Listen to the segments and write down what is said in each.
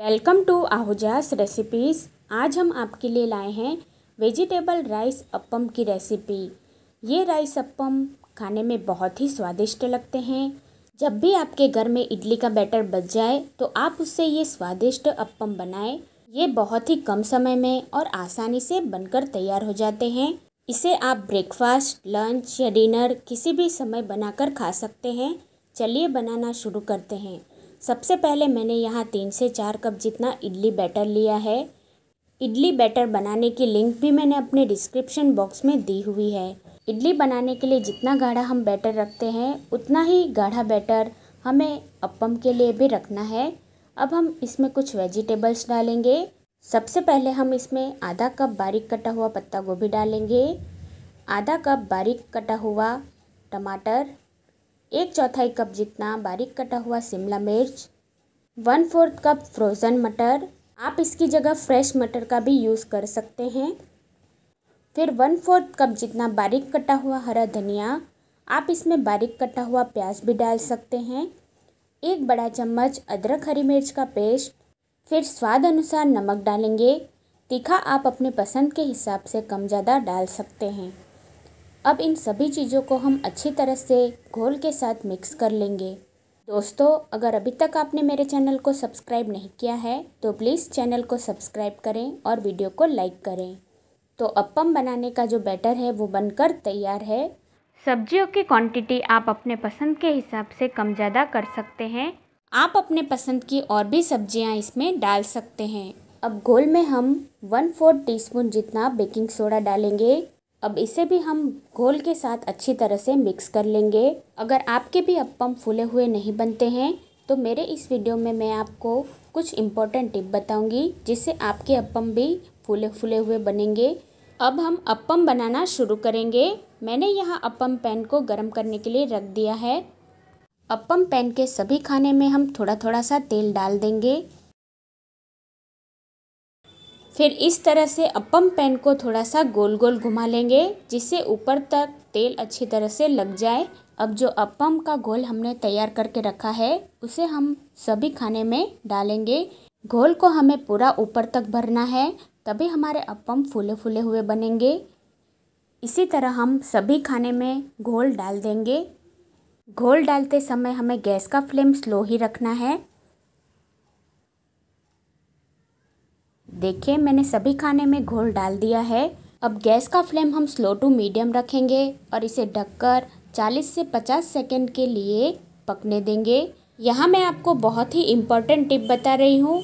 Welcome to आहुजास recipes आज हम आपके लिए लाए हैं वेजिटेबल राइस अप्पम की रेसिपी ये राइस अप्पम खाने में बहुत ही स्वादिष्ट लगते हैं जब भी आपके घर में इडली का बैटर बच जाए तो आप उससे ये स्वादिष्ट अप्पम बनाएं ये बहुत ही कम समय में और आसानी से बनकर तैयार हो जाते हैं इसे आप ब्रेकफास्ट लंच या डिनर किसी भी समय बनाकर खा सकते हैं चलिए बनाना शुरू करते हैं सबसे पहले मैंने यहाँ तीन से चार कप जितना इडली बैटर लिया है इडली बैटर बनाने की लिंक भी मैंने अपने डिस्क्रिप्शन बॉक्स में दी हुई है इडली बनाने के लिए जितना गाढ़ा हम बैटर रखते हैं उतना ही गाढ़ा बैटर हमें अपम के लिए भी रखना है अब हम इसमें कुछ वेजिटेबल्स डालेंगे सबसे पहले हम इसमें आधा कप बारीक कटा हुआ पत्ता गोभी डालेंगे आधा कप बारीक कटा हुआ टमाटर एक चौथाई कप जितना बारीक कटा हुआ शिमला मिर्च वन फोर्थ कप फ्रोज़न मटर आप इसकी जगह फ्रेश मटर का भी यूज़ कर सकते हैं फिर वन फोर्थ कप जितना बारीक कटा हुआ हरा धनिया आप इसमें बारीक कटा हुआ प्याज भी डाल सकते हैं एक बड़ा चम्मच अदरक हरी मिर्च का पेस्ट फिर स्वाद अनुसार नमक डालेंगे तीखा आप अपने पसंद के हिसाब से कम ज़्यादा डाल सकते हैं अब इन सभी चीज़ों को हम अच्छी तरह से घोल के साथ मिक्स कर लेंगे दोस्तों अगर अभी तक आपने मेरे चैनल को सब्सक्राइब नहीं किया है तो प्लीज़ चैनल को सब्सक्राइब करें और वीडियो को लाइक करें तो अप्पम बनाने का जो बैटर है वो बनकर तैयार है सब्जियों की क्वांटिटी आप अपने पसंद के हिसाब से कम ज़्यादा कर सकते हैं आप अपने पसंद की और भी सब्जियां इसमें डाल सकते हैं अब घोल में हम वन फोर्थ टीस्पून जितना बेकिंग सोडा डालेंगे अब इसे भी हम घोल के साथ अच्छी तरह से मिक्स कर लेंगे अगर आपके भी अप्पम फूले हुए नहीं बनते हैं तो मेरे इस वीडियो में मैं आपको कुछ इम्पोर्टेंट टिप बताऊंगी जिससे आपके अप्पम भी फूले फूले हुए बनेंगे अब हम अप्पम बनाना शुरू करेंगे मैंने यहाँ अप्पम पैन को गर्म करने के लिए रख दिया है अप्पम पैन के सभी खाने में हम थोड़ा थोड़ा सा तेल डाल देंगे फिर इस तरह से अपम पैन को थोड़ा सा गोल गोल घुमा लेंगे जिससे ऊपर तक तेल अच्छी तरह से लग जाए अब जो अपम का घोल हमने तैयार करके रखा है उसे हम सभी खाने में डालेंगे घोल को हमें पूरा ऊपर तक भरना है तभी हमारे अपम फूले फूले हुए बनेंगे इसी तरह हम सभी खाने में घोल डाल देंगे घोल डालते समय हमें गैस का फ्लेम स्लो ही रखना है देखिए मैंने सभी खाने में घोल डाल दिया है अब गैस का फ्लेम हम स्लो टू मीडियम रखेंगे और इसे ढककर 40 से 50 सेकंड के लिए पकने देंगे यहाँ मैं आपको बहुत ही इम्पॉर्टेंट टिप बता रही हूँ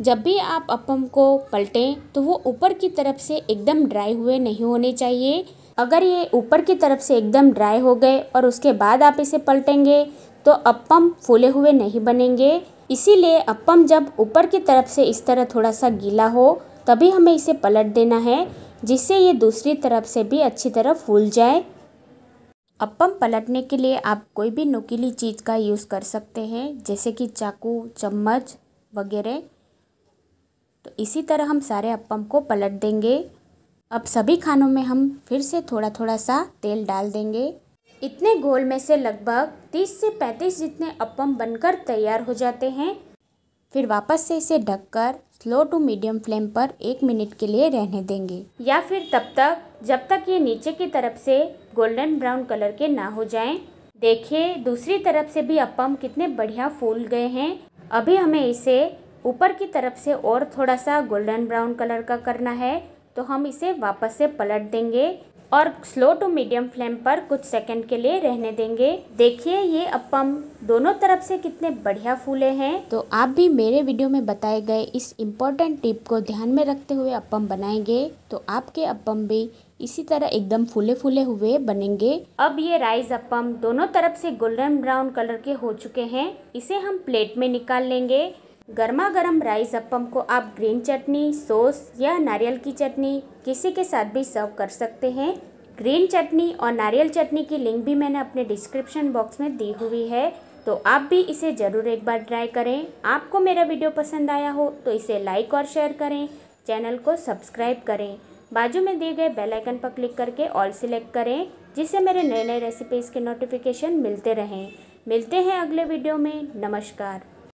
जब भी आप अपम को पलटें तो वो ऊपर की तरफ से एकदम ड्राई हुए नहीं होने चाहिए अगर ये ऊपर की तरफ से एकदम ड्राई हो गए और उसके बाद आप इसे पलटेंगे तो अप्पम फूले हुए नहीं बनेंगे इसीलिए अप्पम जब ऊपर की तरफ से इस तरह थोड़ा सा गीला हो तभी हमें इसे पलट देना है जिससे ये दूसरी तरफ से भी अच्छी तरह फूल जाए अप्पम पलटने के लिए आप कोई भी नुकीली चीज़ का यूज़ कर सकते हैं जैसे कि चाकू चम्मच वगैरह तो इसी तरह हम सारे अप्पम को पलट देंगे अब सभी खानों में हम फिर से थोड़ा थोड़ा सा तेल डाल देंगे इतने घोल में से लगभग 30 से 35 जितने अपम बनकर तैयार हो जाते हैं फिर वापस से इसे ढककर स्लो टू मीडियम फ्लेम पर एक मिनट के लिए रहने देंगे या फिर तब तक जब तक ये नीचे की तरफ से गोल्डन ब्राउन कलर के ना हो जाएं। देखिए दूसरी तरफ से भी अपम कितने बढ़िया फूल गए हैं अभी हमें इसे ऊपर की तरफ से और थोड़ा सा गोल्डन ब्राउन कलर का करना है तो हम इसे वापस से पलट देंगे और स्लो टू मीडियम फ्लेम पर कुछ सेकंड के लिए रहने देंगे देखिए ये अपम दोनों तरफ से कितने बढ़िया फूले हैं तो आप भी मेरे वीडियो में बताए गए इस इम्पोर्टेंट टिप को ध्यान में रखते हुए अपम बनाएंगे तो आपके अपम भी इसी तरह एकदम फूले फूले हुए बनेंगे अब ये राइस अपम दोनों तरफ से गोल्डन ब्राउन कलर के हो चुके हैं इसे हम प्लेट में निकाल लेंगे गर्मा गर्म राइस अपम को आप ग्रीन चटनी सॉस या नारियल की चटनी किसी के साथ भी सर्व कर सकते हैं ग्रीन चटनी और नारियल चटनी की लिंक भी मैंने अपने डिस्क्रिप्शन बॉक्स में दी हुई है तो आप भी इसे ज़रूर एक बार ट्राई करें आपको मेरा वीडियो पसंद आया हो तो इसे लाइक और शेयर करें चैनल को सब्सक्राइब करें बाजू में दिए गए बेल आइकन पर क्लिक करके ऑल सिलेक्ट करें जिससे मेरे नए नए रेसिपीज़ के नोटिफिकेशन मिलते रहें मिलते हैं अगले वीडियो में नमस्कार